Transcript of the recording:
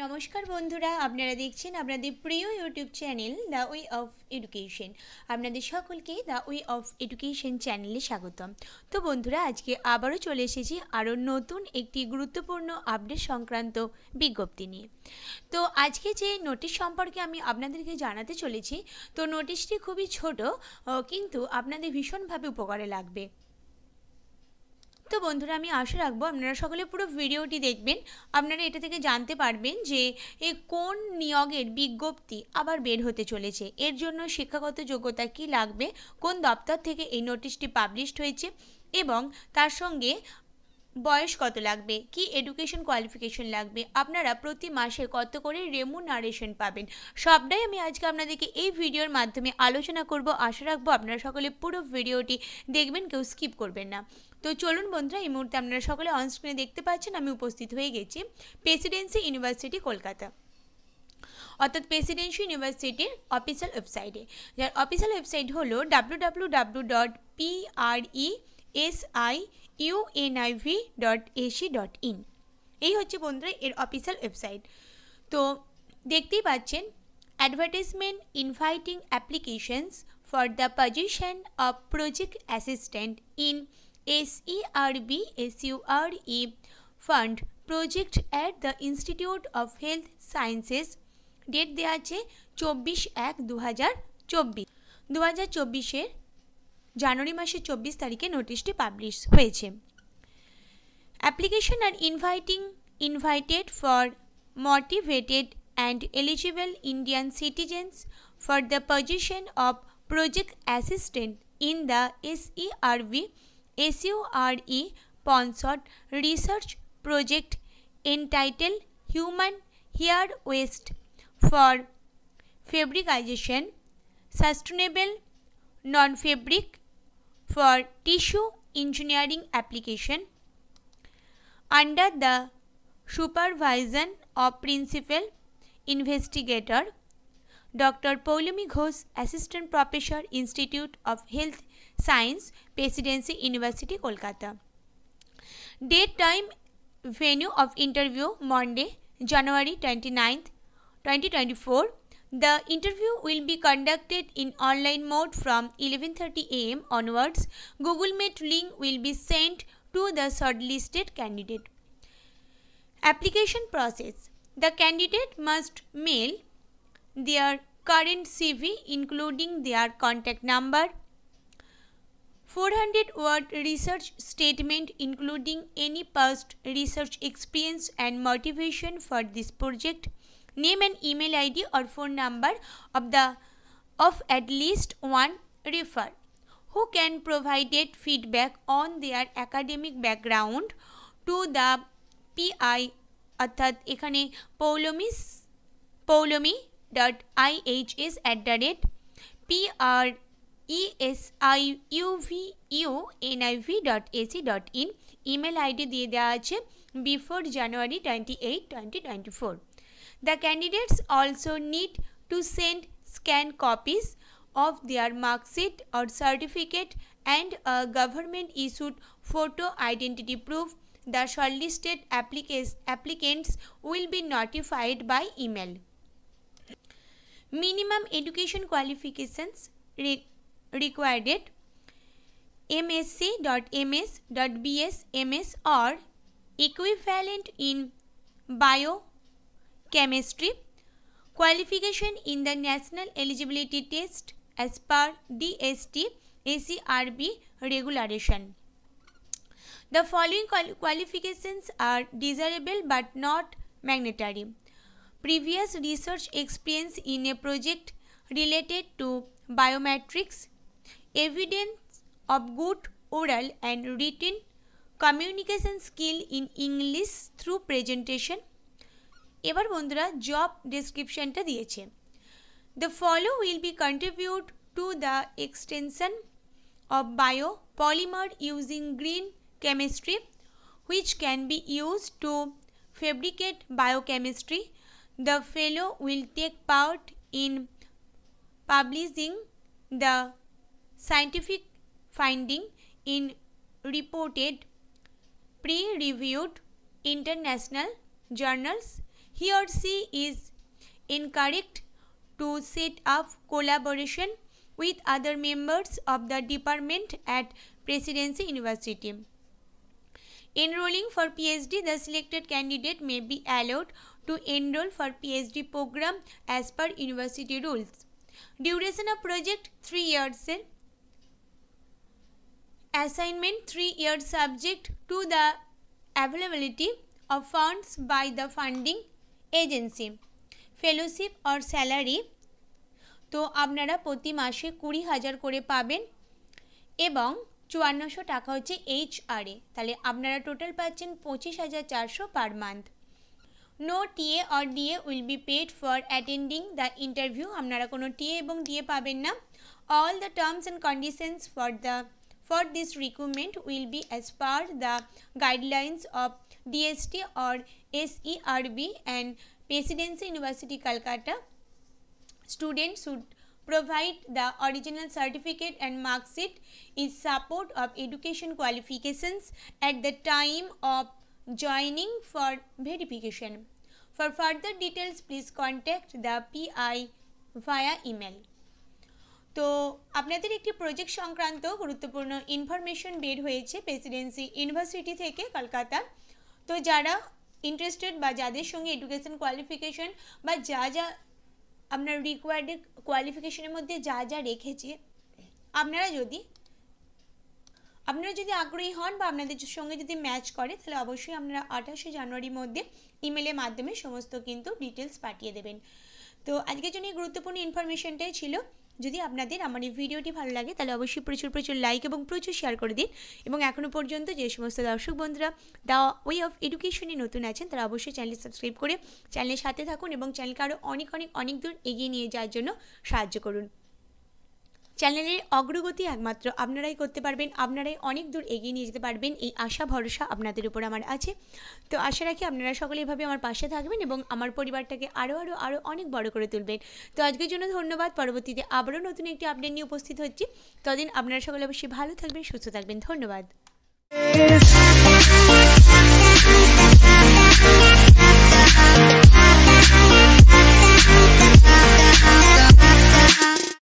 নমস্কার বন্ধুরা আপনারা দেখছেন আপনাদের প্রিয় YouTube channel the way of education আপনাদের সকলকে দ্য ওয়ে অফ এডুকেশন চ্যানেলে স্বাগতম তো বন্ধুরা আজকে আবারও চলে এসেছি আরও নতুন একটি গুরুত্বপূর্ণ আপডেট সংক্রান্ত বিজ্ঞপ্তি নিয়ে তো আজকে যে নোটিশ সম্পর্কে আমি আপনাদেরকে জানাতে চলেছি তো নোটিশটি খুবই ছোট কিন্তু আপনাদের ভীষণভাবে উপকারে লাগবে তো বন্ধুরা আমি আশা রাখবো আপনারা সকলে পুরো ভিডিওটি দেখবেন আপনারা এটা থেকে জানতে পারবেন যে এই কোন নিয়োগের বিজ্ঞপ্তি আবার বের হতে চলেছে এর জন্য শিক্ষাগত যোগ্যতা কি লাগবে কোন দপ্তর থেকে এই নোটিশটি পাবলিশড হয়েছে এবং তার সঙ্গে বয়স কত লাগবে কি এডুকেশন কোয়ালিফিকেশন লাগবে আপনারা প্রতি মাসে কত করে রেমুনারেশন পাবেন সবটাই আমি আজকে আপনাদেরকে এই ভিডিওর মাধ্যমে আলোচনা করব আশা রাখবো আপনারা সকলে পুরো ভিডিওটি দেখবেন কেউ স্কিপ করবেন না তো চলুন বন্ধুরা এই মুহূর্তে আপনারা সকলে অনস্ক্রিনে দেখতে পাচ্ছেন আমি উপস্থিত হয়ে গেছি প্রেসিডেন্সি ইউনিভার্সিটি কলকাতা অর্থাৎ প্রেসিডেন্সি ইউনিভার্সিটির অফিসিয়াল ওয়েবসাইটে যার অফিসিয়াল ওয়েবসাইট হলো W W W dot PRE S I UNIV dot AC dot in এই হচ্ছে বন্ধুরা এর অফিসিয়াল ওয়েবসাইট তো দেখতেই পাচ্ছেন advertisement inviting applications for the position of project assistant in SERB SURE fund project at the institute of health sciences date দেওয়া আছে চব্বিশ এক দু হাজার চব্বিশ দু হাজার চব্বিশের জানুয়ারি মাসের চব্বিশ তারিখে নোটিশটি পাবলিশ হয়েছে application are inviting invited for motivated and eligible Indian citizens for the position of project assistant in the SERV SURE sponsored research project entitle human hair waste for fabricization sustainable non fabric for tissue engineering application under the supervision of principal investigator Dr. Paulumi Ghosh, Assistant Professor, Institute of Health Science, Presidency University, Kolkata. Date time venue of interview Monday, January 29th, 2024. The interview will be conducted in online mode from 11.30 am onwards. Google Meet link will be sent to the shortlisted candidate. Application process. The candidate must mail their current CV including their contact number, 400 word research statement including any past research experience and motivation for this project, name and email id or phone number of the of at least one refer who can provided feedback on their academic background to the PI অর্থাৎ এখানে Poulami Poulami dot I H S at the rate P R ESI UV U NIV dot AC dot in email ID দিয়ে দেওয়া আছে before January twenty eight twenty twenty four The candidates also need to send scanned copies of their mark sheet or certificate and a government issued photo identity proof. The shortlisted applicants will be notified by email. Minimum education qualifications re required MSc.MS.BS, MS or equivalent in bio Chemistry Qualification in the National Eligibility Test as per DST ACRB regulation. The following qualifications are desirable but not mandatory. Previous research experience in a project related to biometrics, evidence of good oral and written communication skill in English through presentation, এবার বন্ধুরা job ডেসক্রিপশানটা দিয়েছে the follow will be contribute to the extension of biopolymer using green chemistry which can be used to fabricate biochemistry. The fellow will take part in publishing the scientific finding in reported pre-reviewed international journals he or she is encouraged to set up collaboration with other members of the department at Presidency University. Enrolling for PhD, the selected candidate may be allowed to enroll for PhD program as per university rules. Duration of project 3 years. Assignment 3 years subject to the availability of funds by the funding agency fellowship or salary তো আপনারা প্রতি মাসে কুড়ি হাজার করে পাবেন এবং চুয়ান্নশো টাকা হচ্ছে এইচ আর এ তাহলে আপনারা টোটাল পাচ্ছেন পঁচিশ হাজার চারশো per month no TA or DA will be paid for attending the interview আপনারা কোনো টিএ এবং ডিএ পাবেন না all the terms and conditions for the for this requirement will be as per the guidelines of DST or SERB and Presidency University Calcutta. Students should provide the original certificate and mark sheet in support of education qualifications at the time of joining for verification. For further details, please contact the PI via email. তো আপনাদের একটি project সংক্রান্ত গুরুত্বপূর্ণ information বের হয়েছে Presidency university থেকে কলকাতা তো যারা ইন্টারেস্টেড বা যাদের সঙ্গে এডুকেশন কোয়ালিফিকেশন বা যা যা আপনার রিকোয়ার্ড কোয়ালিফিকেশনের মধ্যে যা যা রেখেছে আপনারা যদি আপনারা যদি আগ্রহী হন বা আপনাদের সঙ্গে যদি ম্যাচ করে তাহলে অবশ্যই আপনারা আঠাশে জানুয়ারির মধ্যে ইমেলের মাধ্যমে সমস্ত কিন্তু ডিটেলস পাঠিয়ে দেবেন তো আজকের জন্য এই গুরুত্বপূর্ণ ইনফরমেশনটাই ছিল যদি আপনাদের আমার এই ভিডিওটি ভালো লাগে তাহলে অবশ্যই প্রচুর প্রচুর লাইক এবং প্রচুর শেয়ার করে দিন এবং এখনও পর্যন্ত যে সমস্ত দর্শক বন্ধুরা দা ওয়ে অফ এডুকেশনে নতুন আছেন তারা অবশ্যই চ্যানেল সাবস্ক্রাইব করে চ্যানেলের সাথে থাকুন এবং চ্যানেলকে আরও অনেক অনেক অনেক দূর এগিয়ে নিয়ে যাওয়ার জন্য সাহায্য করুন চ্যানেলের অগ্রগতি একমাত্র আপনারাই করতে পারবেন আপনারাই অনেক দূর এগিয়ে নিয়ে যেতে পারবেন এই আশা ভরসা আপনাদের উপর আমার আছে তো আশা রাখি আপনারা সকলে এভাবে আমার পাশে থাকবেন এবং আমার পরিবারটাকে আরও আরও আরও অনেক বড় করে তুলবেন তো আজকের জন্য ধন্যবাদ পরবর্তীতে আবারও নতুন একটি আপডেট নিয়ে উপস্থিত হচ্ছি ততদিন আপনারা সকলে অবশ্যই ভালো থাকবেন সুস্থ থাকবেন ধন্যবাদ